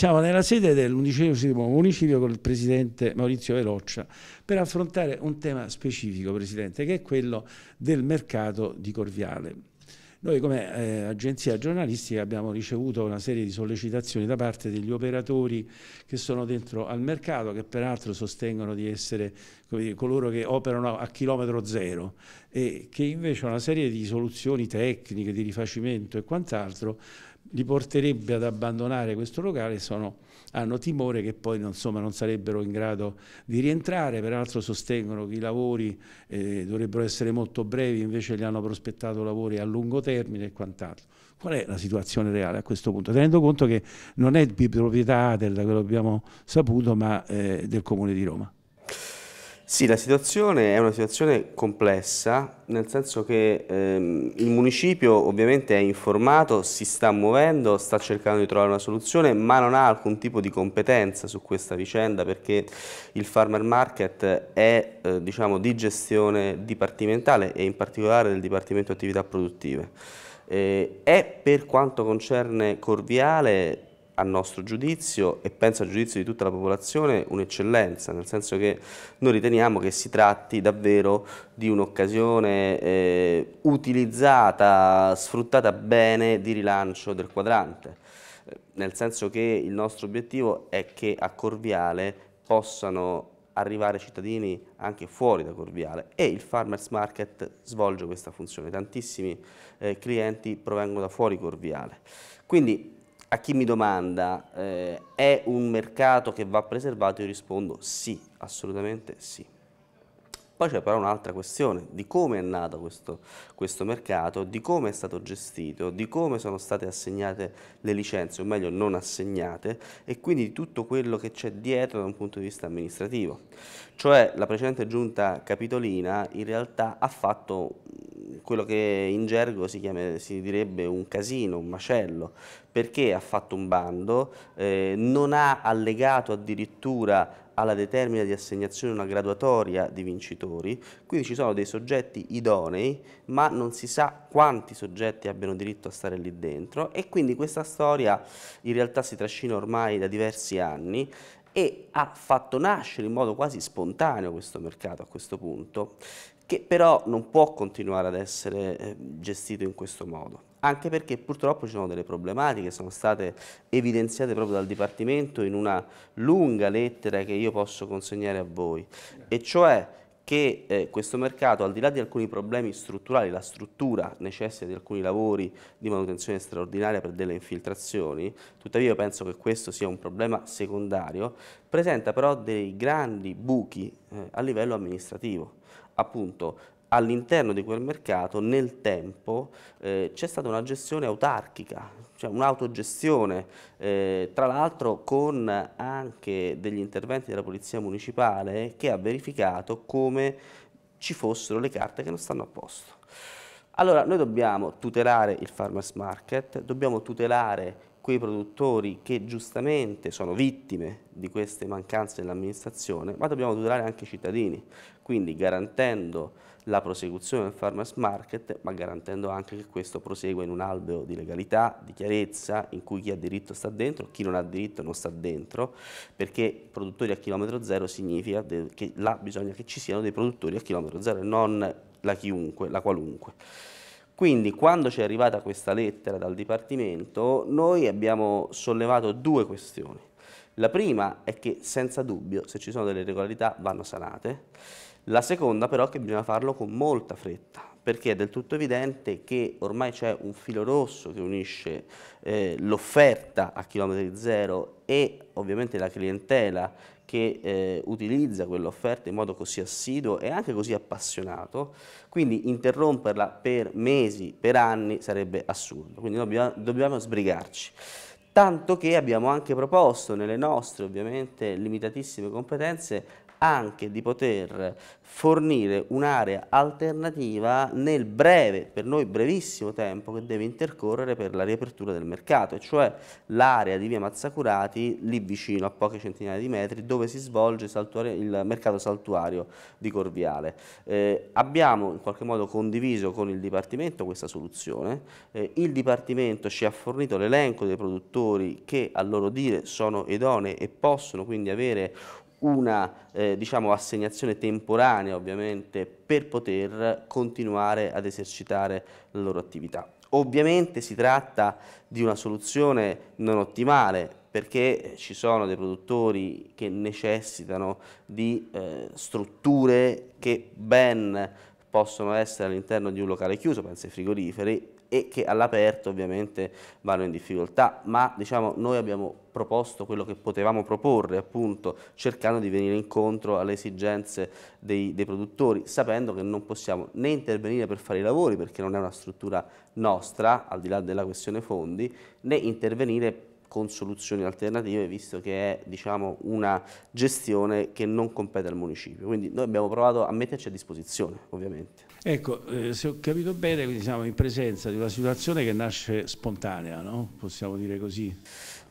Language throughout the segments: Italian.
Siamo nella sede dell'undicesimo municipio con il presidente Maurizio Veloccia per affrontare un tema specifico, presidente, che è quello del mercato di Corviale. Noi come eh, agenzia giornalistica abbiamo ricevuto una serie di sollecitazioni da parte degli operatori che sono dentro al mercato, che peraltro sostengono di essere dire, coloro che operano a chilometro zero e che invece una serie di soluzioni tecniche, di rifacimento e quant'altro li porterebbe ad abbandonare questo locale sono, hanno timore che poi insomma, non sarebbero in grado di rientrare, peraltro sostengono che i lavori eh, dovrebbero essere molto brevi, invece li hanno prospettato lavori a lungo termine e quant'altro. Qual è la situazione reale a questo punto? Tenendo conto che non è di proprietà del, che abbiamo saputo, ma eh, del Comune di Roma. Sì, la situazione è una situazione complessa, nel senso che ehm, il municipio ovviamente è informato, si sta muovendo, sta cercando di trovare una soluzione, ma non ha alcun tipo di competenza su questa vicenda perché il farmer market è eh, diciamo, di gestione dipartimentale e in particolare del Dipartimento Attività Produttive. Eh, è per quanto concerne Corviale a nostro giudizio e penso a giudizio di tutta la popolazione un'eccellenza, nel senso che noi riteniamo che si tratti davvero di un'occasione eh, utilizzata, sfruttata bene di rilancio del quadrante, eh, nel senso che il nostro obiettivo è che a Corviale possano arrivare cittadini anche fuori da Corviale e il farmers market svolge questa funzione, tantissimi eh, clienti provengono da fuori Corviale. Quindi a chi mi domanda eh, è un mercato che va preservato, io rispondo sì, assolutamente sì. Poi c'è però un'altra questione di come è nato questo, questo, mercato, di come è stato gestito, di come sono state assegnate le licenze, o meglio non assegnate, e quindi di tutto quello che c'è dietro da un punto di vista amministrativo. Cioè la precedente giunta capitolina in realtà ha fatto quello che in gergo si, chiama, si, direbbe un casino, un macello, perché ha fatto un bando, eh, non ha allegato addirittura alla determina di assegnazione una graduatoria di vincitori, quindi ci sono dei soggetti idonei, ma non si sa quanti soggetti abbiano diritto a stare lì dentro e quindi questa storia in realtà si trascina ormai da diversi anni e ha fatto nascere in modo quasi spontaneo questo mercato a questo punto che però non può continuare ad essere eh, gestito in questo modo anche perché purtroppo ci sono delle problematiche, sono state evidenziate proprio dal Dipartimento in una lunga lettera che io posso consegnare a voi, e cioè che eh, questo mercato, al di là di alcuni problemi strutturali, la struttura necessita di alcuni lavori di manutenzione straordinaria per delle infiltrazioni, tuttavia io penso che questo sia un problema secondario, presenta però dei grandi buchi eh, a livello amministrativo appunto all'interno di quel mercato nel tempo eh, c'è stata una gestione autarchica, cioè un'autogestione, eh, tra l'altro con anche degli interventi della Polizia Municipale che ha verificato come ci fossero le carte che non stanno a posto. Allora noi dobbiamo tutelare il farmers market, dobbiamo tutelare quei produttori che giustamente sono vittime di queste mancanze dell'amministrazione, ma dobbiamo tutelare anche i cittadini, quindi garantendo la prosecuzione del farmers market, ma garantendo anche che questo prosegua in un albero di legalità, di chiarezza, in cui chi ha diritto sta dentro, chi non ha diritto non sta dentro, perché produttori a chilometro zero significa che là bisogna che ci siano dei produttori a chilometro zero e non la chiunque, la qualunque. Quindi quando ci è arrivata questa lettera dal Dipartimento noi abbiamo sollevato due questioni. La prima è che senza dubbio se ci sono delle irregolarità vanno sanate, la seconda però è che bisogna farlo con molta fretta, perché è del tutto evidente che ormai c'è un filo rosso che unisce eh, l'offerta a chilometri zero e ovviamente la clientela che eh, utilizza quell'offerta in modo così assiduo e anche così appassionato, quindi interromperla per mesi, per anni sarebbe assurdo, quindi dobbiamo, dobbiamo sbrigarci. Tanto che abbiamo anche proposto nelle nostre ovviamente limitatissime competenze anche di poter fornire un'area alternativa nel breve, per noi brevissimo tempo che deve intercorrere per la riapertura del mercato, cioè l'area di via Mazzacurati lì vicino a poche centinaia di metri dove si svolge il mercato saltuario di Corviale. Eh, abbiamo in qualche modo condiviso con il Dipartimento questa soluzione, eh, il Dipartimento ci ha fornito l'elenco dei produttori che a loro dire sono idonei e possono quindi avere una eh, diciamo, assegnazione temporanea ovviamente per poter continuare ad esercitare la loro attività. Ovviamente si tratta di una soluzione non ottimale perché ci sono dei produttori che necessitano di eh, strutture che ben possono essere all'interno di un locale chiuso, penso ai frigoriferi, e che all'aperto ovviamente vanno in difficoltà, ma diciamo, noi abbiamo proposto quello che potevamo proporre appunto cercando di venire incontro alle esigenze dei, dei produttori sapendo che non possiamo né intervenire per fare i lavori perché non è una struttura nostra al di là della questione fondi né intervenire con soluzioni alternative visto che è diciamo, una gestione che non compete al municipio. Quindi noi abbiamo provato a metterci a disposizione ovviamente. Ecco, eh, se ho capito bene, quindi siamo in presenza di una situazione che nasce spontanea, no? possiamo dire così?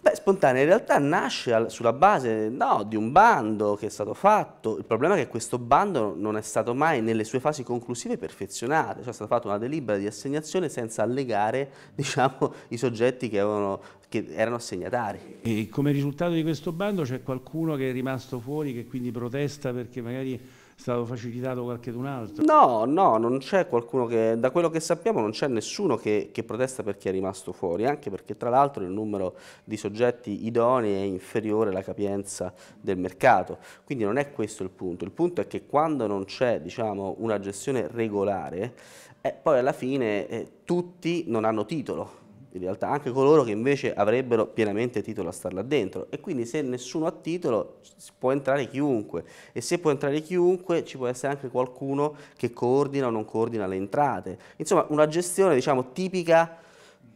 Beh, spontanea in realtà nasce sulla base no, di un bando che è stato fatto, il problema è che questo bando non è stato mai nelle sue fasi conclusive perfezionato, cioè è stata fatta una delibera di assegnazione senza allegare diciamo, i soggetti che, avevano, che erano assegnatari. E come risultato di questo bando c'è qualcuno che è rimasto fuori, che quindi protesta perché magari stato facilitato qualche d'un altro? No, no, non c'è qualcuno che, da quello che sappiamo non c'è nessuno che, che, protesta per chi è rimasto fuori, anche perché tra l'altro il numero di soggetti idonei è inferiore alla capienza del mercato, quindi non è questo il punto, il punto è che quando non c'è diciamo, una gestione regolare, eh, poi alla fine eh, tutti non hanno titolo, in realtà anche coloro che invece avrebbero pienamente titolo a star là dentro e quindi se nessuno ha titolo può entrare chiunque e se può entrare chiunque ci può essere anche qualcuno che coordina o non coordina le entrate insomma una gestione diciamo tipica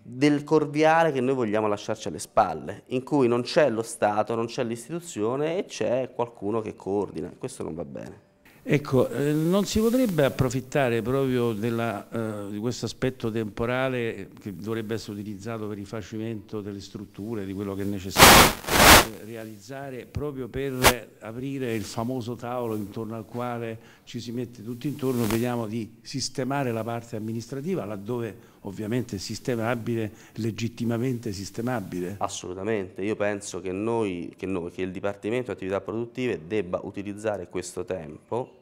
del corviale che noi vogliamo lasciarci alle spalle in cui non c'è lo Stato, non c'è l'istituzione e c'è qualcuno che coordina questo non va bene Ecco, eh, non si potrebbe approfittare proprio della, eh, di questo aspetto temporale che dovrebbe essere utilizzato per il facimento delle strutture, di quello che è necessario? Eh, realizzare proprio per aprire il famoso tavolo intorno al quale ci si mette tutti intorno, vediamo di sistemare la parte amministrativa laddove ovviamente è sistemabile, legittimamente sistemabile? Assolutamente, io penso che, noi, che, noi, che il Dipartimento Attività Produttive debba utilizzare questo tempo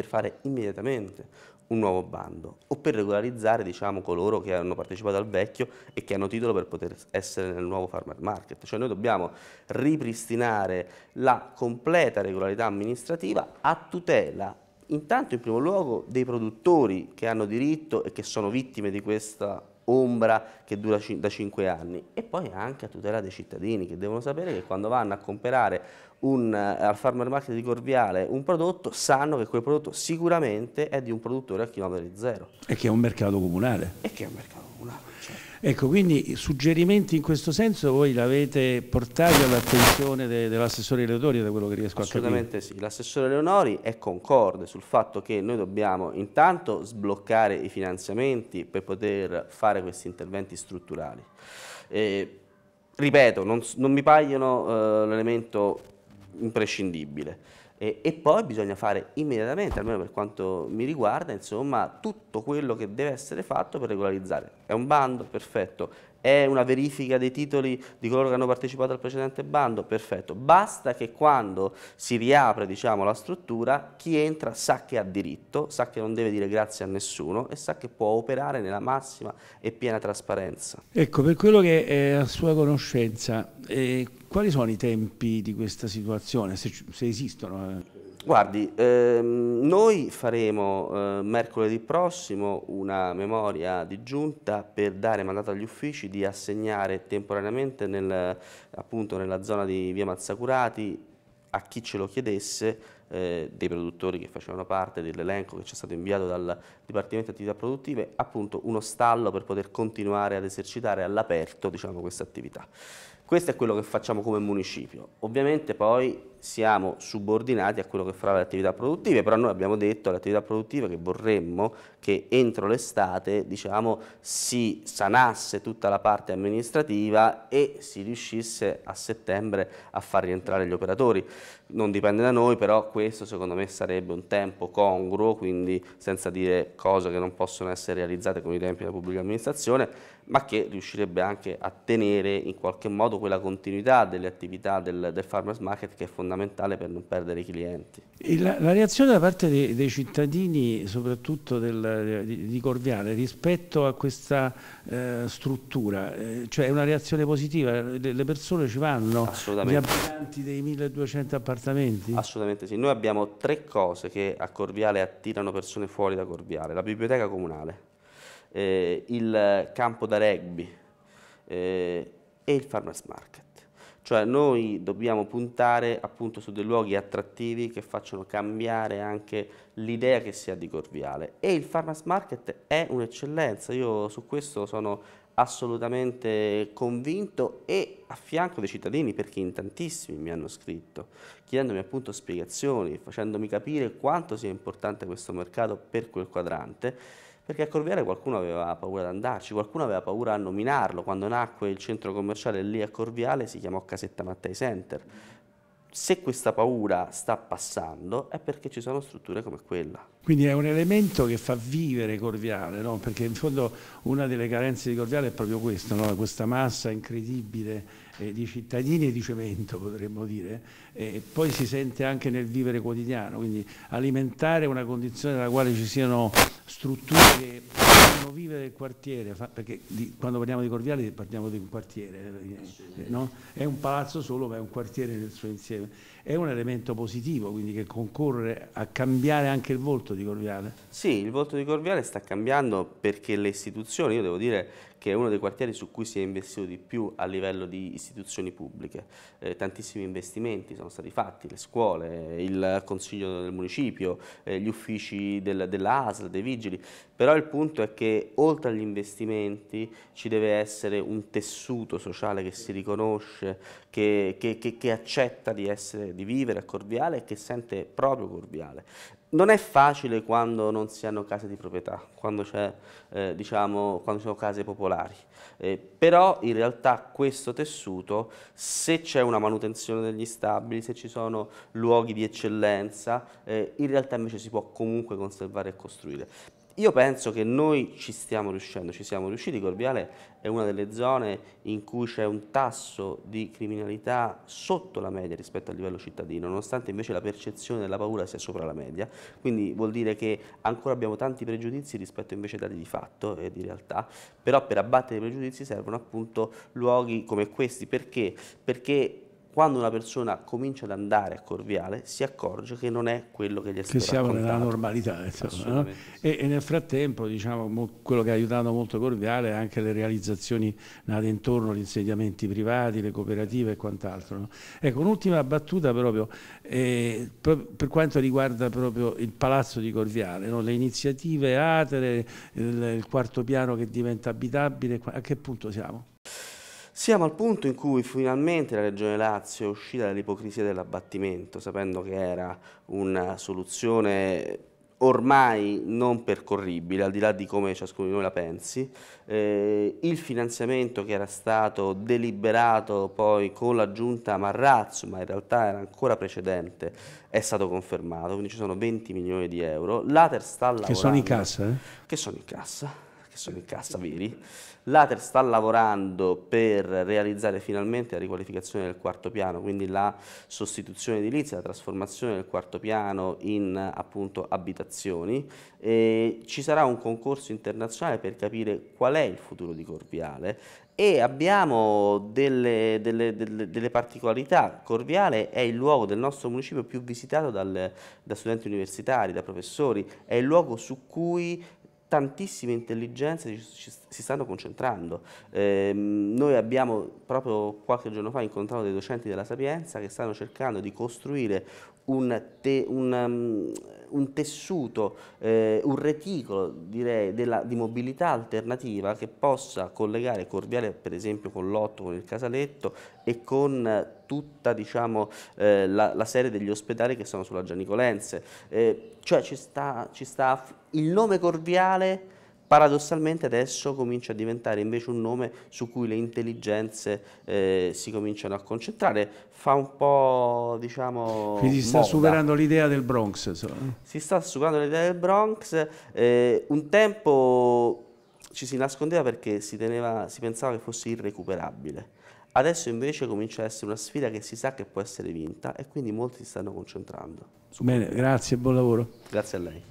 per fare immediatamente un nuovo bando o per regolarizzare diciamo, coloro che hanno partecipato al vecchio e che hanno titolo per poter essere nel nuovo farmer market. Cioè noi dobbiamo ripristinare la completa regolarità amministrativa a tutela intanto in primo luogo dei produttori che hanno diritto e che sono vittime di questa ombra che dura da 5 anni e poi anche a tutela dei cittadini che devono sapere che quando vanno a comprare un, eh, al farmer market di Corviale un prodotto, sanno che quel prodotto sicuramente è di un produttore a chilometri zero. E che è un mercato comunale. E che è un mercato comunale. Cioè. Ecco, quindi suggerimenti in questo senso voi l'avete portati all'attenzione de, dell'assessore Leonori, da quello che riesco a capire? Assolutamente sì, l'assessore Leonori è concorde sul fatto che noi dobbiamo intanto sbloccare i finanziamenti per poter fare questi interventi strutturali. E, ripeto, non, non mi paiono eh, l'elemento imprescindibile. E, e, poi bisogna fare immediatamente, almeno per quanto mi riguarda, insomma, tutto quello che deve essere fatto per regolarizzare. È un bando, perfetto, è una verifica dei titoli di coloro che hanno partecipato al precedente bando? Perfetto, basta che quando si riapre diciamo, la struttura chi entra sa che ha diritto, sa che non deve dire grazie a nessuno e sa che può operare nella massima e piena trasparenza. Ecco, per quello che è a sua conoscenza, eh, quali sono i tempi di questa situazione, se, se esistono? Eh? Guardi, ehm, noi faremo eh, mercoledì prossimo una memoria di giunta per dare mandato agli uffici di assegnare temporaneamente nel, appunto nella zona di via Mazzacurati a chi ce lo chiedesse eh, dei produttori che facevano parte dell'elenco che ci è stato inviato dal Dipartimento Attività Produttive, appunto uno stallo per poter continuare ad esercitare all'aperto diciamo, questa attività. Questo è quello che facciamo come municipio. Ovviamente poi siamo subordinati a quello che farà le attività produttive, però noi abbiamo detto alle attività produttive che vorremmo che entro l'estate diciamo, si sanasse tutta la parte amministrativa e si riuscisse a settembre a far rientrare gli operatori non dipende da noi, però questo secondo me sarebbe un tempo congruo, quindi senza dire cose che non possono essere realizzate con i tempi della pubblica amministrazione, ma che riuscirebbe anche a tenere in qualche modo quella continuità delle attività del, del farmers market che è fondamentale per non perdere i clienti. La, la reazione da parte dei, dei cittadini, soprattutto del, di, di, Corviale, rispetto a questa eh, struttura, eh, cioè è una reazione positiva, le, le persone ci vanno, gli abitanti dei 1200 appartamenti appartamenti? Assolutamente sì, noi abbiamo tre cose che a Corviale attirano persone fuori da Corviale, la biblioteca comunale, eh, il campo da rugby eh, e il farmers market. Cioè noi dobbiamo puntare appunto su dei luoghi attrattivi che facciano cambiare anche l'idea che si ha di Corviale e il farmers market è un'eccellenza, io su questo sono assolutamente convinto e a fianco dei cittadini perché in tantissimi mi hanno scritto chiedendomi appunto spiegazioni, facendomi capire quanto sia importante questo mercato per quel quadrante perché a Corviere qualcuno aveva paura di andarci, qualcuno aveva paura a nominarlo, quando nacque il centro commerciale lì a Corviale si chiamò Casetta Mattei Center, se questa paura sta passando è perché ci sono strutture come quella. Quindi è un elemento che fa vivere Corviale, no? perché in fondo una delle carenze di Corviale è proprio questa, no? questa massa incredibile eh, di cittadini e di cemento potremmo dire, e poi si sente anche nel vivere quotidiano, quindi alimentare una condizione nella quale ci siano strutture che fanno vivere il quartiere, perché di, quando parliamo di Corviale parliamo di un quartiere, eh, eh, no? è un palazzo solo ma è un quartiere nel suo insieme, è un elemento positivo quindi che concorre a cambiare anche il volto di Corviale? Sì, il volto di Corviale sta cambiando perché le istituzioni, io devo dire che è uno dei quartieri su cui si è investito di più a livello di istituzioni pubbliche. Eh, tantissimi investimenti sono stati fatti, le scuole, il consiglio del municipio, eh, gli uffici del, dell'ASL, dei vigili, però il punto è che oltre agli investimenti ci deve essere un tessuto sociale che si riconosce, che, che, che, che accetta di, essere, di vivere a Corviale e che sente proprio Corviale non è facile quando non si hanno case di proprietà, quando, eh, diciamo, quando sono case popolari, eh, però in realtà questo tessuto, se c'è una manutenzione degli stabili, se ci sono luoghi di eccellenza, eh, in realtà invece si può comunque conservare e costruire. Io penso che noi ci stiamo riuscendo, ci siamo riusciti, Corviale è una delle zone in cui c'è un tasso di criminalità sotto la media rispetto al livello cittadino, nonostante invece la percezione della paura sia sopra la media, quindi vuol dire che ancora abbiamo tanti pregiudizi rispetto invece ai dati di fatto e di realtà, però per abbattere i pregiudizi servono appunto luoghi come questi, perché? Perché quando una persona comincia ad andare a Corviale si accorge che non è quello che gli è stato Che siamo raccontato. nella normalità, insomma. No? E, e, nel frattempo, diciamo, quello che ha aiutato molto Corviale è anche le realizzazioni nate intorno, gli insediamenti privati, le cooperative e quant'altro. No? Ecco, un'ultima battuta proprio, eh, per quanto riguarda proprio il palazzo di Corviale, no? le iniziative atere, il, il quarto piano che diventa abitabile, a che punto siamo? Siamo al punto in cui finalmente la Regione Lazio è uscita dall'ipocrisia dell'abbattimento, sapendo che era una soluzione ormai non percorribile, al di là di come ciascuno di noi la pensi. Eh, il finanziamento che era stato deliberato poi con la giunta Marrazzo, ma in realtà era ancora precedente, è stato confermato, quindi ci sono 20 milioni di euro. L'Ater sta lavorando. Che sono in cassa? Eh? Che sono in cassa sono in cassa L'Ater sta lavorando per realizzare finalmente la riqualificazione del quarto piano, quindi la sostituzione edilizia, la trasformazione del quarto piano in appunto abitazioni. E ci sarà un concorso internazionale per capire qual è il futuro di Corviale e abbiamo delle, delle, delle, delle, particolarità. Corviale è il luogo del nostro municipio più visitato dal, da studenti universitari, da professori, è il luogo su cui tantissime intelligenze si stanno concentrando. Eh, noi abbiamo proprio qualche giorno fa incontrato dei docenti della Sapienza che stanno cercando di costruire un, te, un, um, un tessuto, eh, un reticolo direi, della, di mobilità alternativa che possa collegare Corviale per esempio con l'Otto, con il Casaletto e con eh, tutta diciamo, eh, la, la, serie degli ospedali che sono sulla Gianicolense. Eh, cioè ci sta, ci sta il nome Corviale Paradossalmente adesso comincia a diventare invece un nome su cui le intelligenze eh, si cominciano a concentrare, fa un po' diciamo... Quindi si sta moda. superando l'idea del Bronx. So. Si sta superando l'idea del Bronx, eh, un tempo ci si nascondeva perché si, teneva, si pensava che fosse irrecuperabile. Adesso invece comincia a essere una sfida che si sa che può essere vinta e quindi molti si stanno concentrando. Bene, grazie e buon lavoro. Grazie a lei.